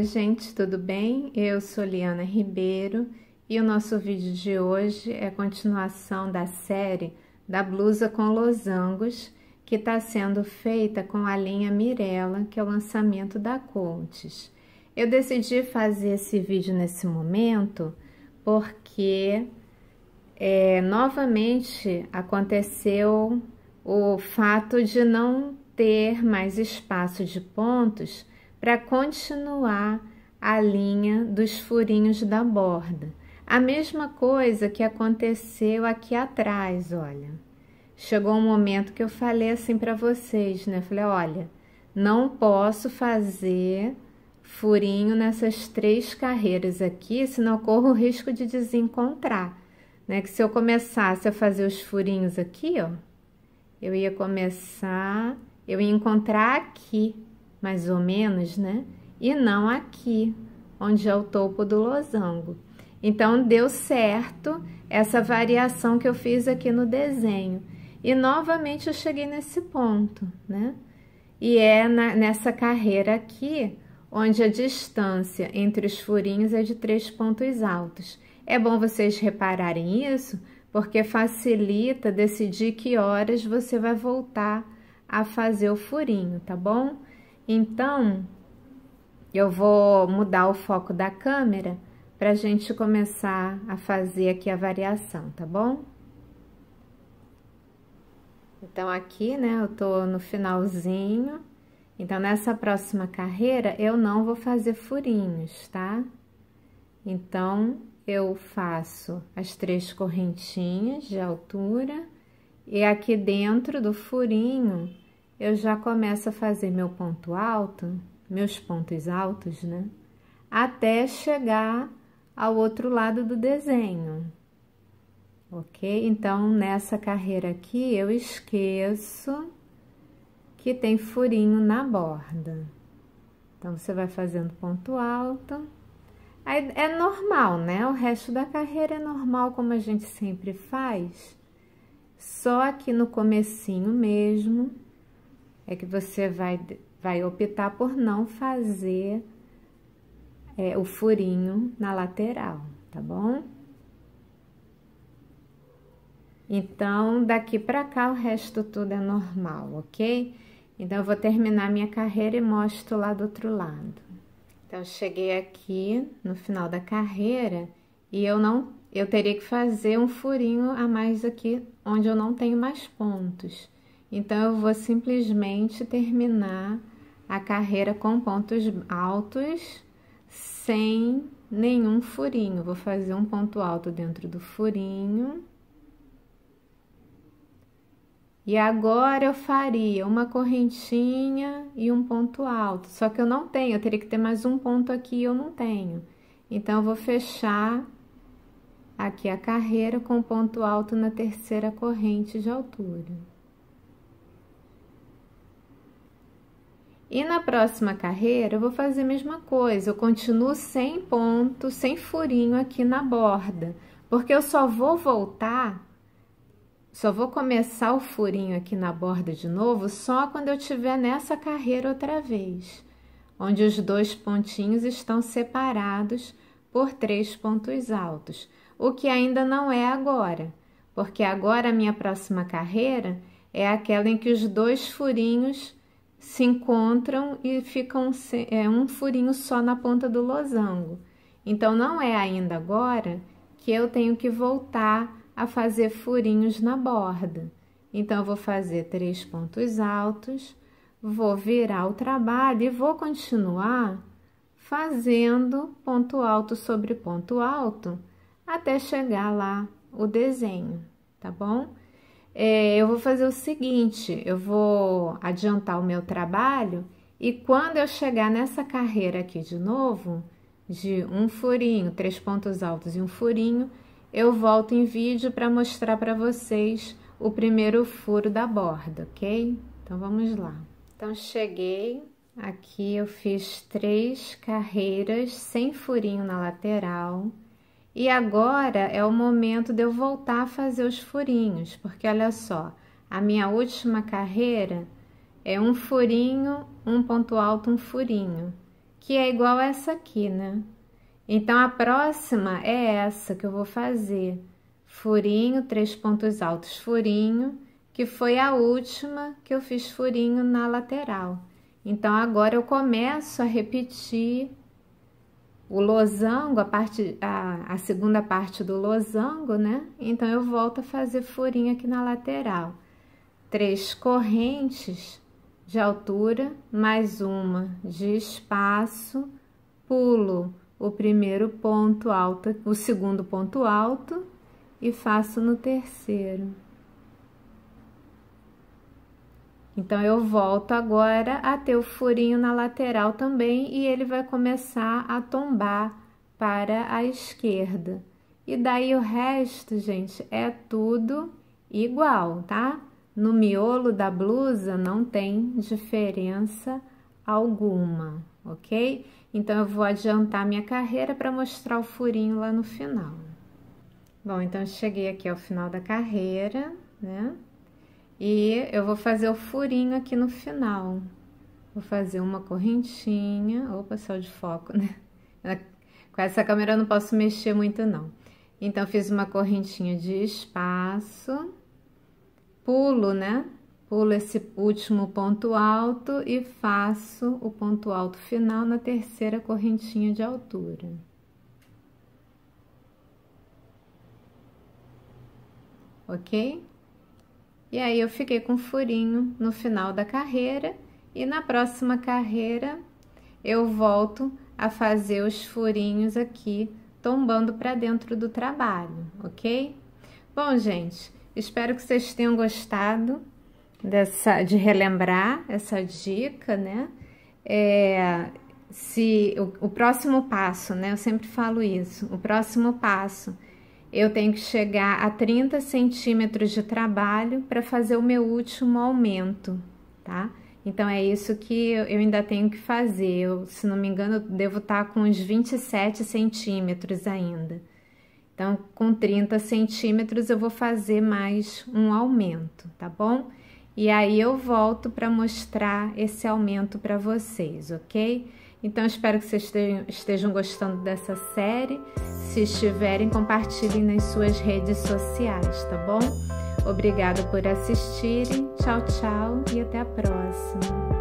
Oi, gente, tudo bem? Eu sou Liana Ribeiro e o nosso vídeo de hoje é continuação da série da blusa com losangos que está sendo feita com a linha Mirella, que é o lançamento da Coates. Eu decidi fazer esse vídeo nesse momento porque é, novamente aconteceu o fato de não ter mais espaço de pontos para continuar a linha dos furinhos da borda. A mesma coisa que aconteceu aqui atrás, olha. Chegou um momento que eu falei assim para vocês, né? Falei, olha, não posso fazer furinho nessas três carreiras aqui, senão corro o risco de desencontrar, né? Que se eu começasse a fazer os furinhos aqui, ó, eu ia começar, eu ia encontrar aqui, mais ou menos, né? E não aqui, onde é o topo do losango. Então, deu certo essa variação que eu fiz aqui no desenho. E novamente eu cheguei nesse ponto, né? E é na, nessa carreira aqui, onde a distância entre os furinhos é de três pontos altos. É bom vocês repararem isso, porque facilita decidir que horas você vai voltar a fazer o furinho, tá bom? Então, eu vou mudar o foco da câmera para a gente começar a fazer aqui a variação, tá bom? Então, aqui, né, eu tô no finalzinho. Então, nessa próxima carreira, eu não vou fazer furinhos, tá? Então, eu faço as três correntinhas de altura e aqui dentro do furinho eu já começo a fazer meu ponto alto, meus pontos altos, né? Até chegar ao outro lado do desenho, ok? Então, nessa carreira aqui, eu esqueço que tem furinho na borda. Então, você vai fazendo ponto alto. Aí, é normal, né? O resto da carreira é normal, como a gente sempre faz. Só aqui no comecinho mesmo, é que você vai, vai optar por não fazer é, o furinho na lateral, tá bom? Então, daqui pra cá o resto tudo é normal, ok? Então, eu vou terminar minha carreira e mostro lá do outro lado. Então, cheguei aqui no final da carreira e eu não eu teria que fazer um furinho a mais aqui onde eu não tenho mais pontos. Então eu vou simplesmente terminar a carreira com pontos altos sem nenhum furinho. Vou fazer um ponto alto dentro do furinho. E agora eu faria uma correntinha e um ponto alto. Só que eu não tenho, eu teria que ter mais um ponto aqui e eu não tenho. Então, eu vou fechar aqui a carreira com ponto alto na terceira corrente de altura. E na próxima carreira, eu vou fazer a mesma coisa. Eu continuo sem ponto, sem furinho aqui na borda. Porque eu só vou voltar, só vou começar o furinho aqui na borda de novo, só quando eu tiver nessa carreira outra vez. Onde os dois pontinhos estão separados por três pontos altos. O que ainda não é agora. Porque agora a minha próxima carreira é aquela em que os dois furinhos se encontram e ficam é, um furinho só na ponta do losango. Então, não é ainda agora que eu tenho que voltar a fazer furinhos na borda. Então, eu vou fazer três pontos altos, vou virar o trabalho e vou continuar fazendo ponto alto sobre ponto alto até chegar lá o desenho, tá bom? é, eu vou fazer o seguinte: eu vou adiantar o meu trabalho e quando eu chegar nessa carreira aqui de novo, de um furinho, três pontos altos e um furinho, eu volto em vídeo para mostrar para vocês o primeiro furo da borda, ok? Então vamos lá. Então cheguei aqui, eu fiz três carreiras sem furinho na lateral e agora é o momento de eu voltar a fazer os furinhos, porque olha só, a minha última carreira é um furinho, um ponto alto, um furinho, que é igual a essa aqui, né? Então a próxima é essa que eu vou fazer. Furinho, três pontos altos, furinho, que foi a última que eu fiz furinho na lateral. Então agora eu começo a repetir o losango, a, parte, a, a segunda parte do losango, né? Então, eu volto a fazer furinho aqui na lateral. Três correntes de altura, mais uma de espaço, pulo o primeiro ponto alto, o segundo ponto alto e faço no terceiro. Então, eu volto agora a ter o furinho na lateral também e ele vai começar a tombar para a esquerda. E daí o resto, gente, é tudo igual, tá? No miolo da blusa não tem diferença alguma, ok? Então, eu vou adiantar minha carreira para mostrar o furinho lá no final. Bom, então, cheguei aqui ao final da carreira, né? E eu vou fazer o furinho aqui no final. Vou fazer uma correntinha. Opa, saiu de foco, né? Com essa câmera eu não posso mexer muito, não. Então, fiz uma correntinha de espaço. Pulo, né? Pulo esse último ponto alto e faço o ponto alto final na terceira correntinha de altura. Ok? E aí eu fiquei com um furinho no final da carreira e na próxima carreira eu volto a fazer os furinhos aqui tombando para dentro do trabalho, ok? Bom, gente, espero que vocês tenham gostado dessa, de relembrar essa dica, né? É, se o, o próximo passo, né? Eu sempre falo isso, o próximo passo eu tenho que chegar a 30 centímetros de trabalho para fazer o meu último aumento, tá? Então é isso que eu ainda tenho que fazer. Eu, se não me engano, devo estar tá com uns 27 centímetros ainda. Então, com 30 centímetros, eu vou fazer mais um aumento, tá bom? E aí eu volto para mostrar esse aumento para vocês, ok? Então espero que vocês estejam gostando dessa série. Se estiverem, compartilhem nas suas redes sociais, tá bom? Obrigada por assistirem. Tchau, tchau e até a próxima.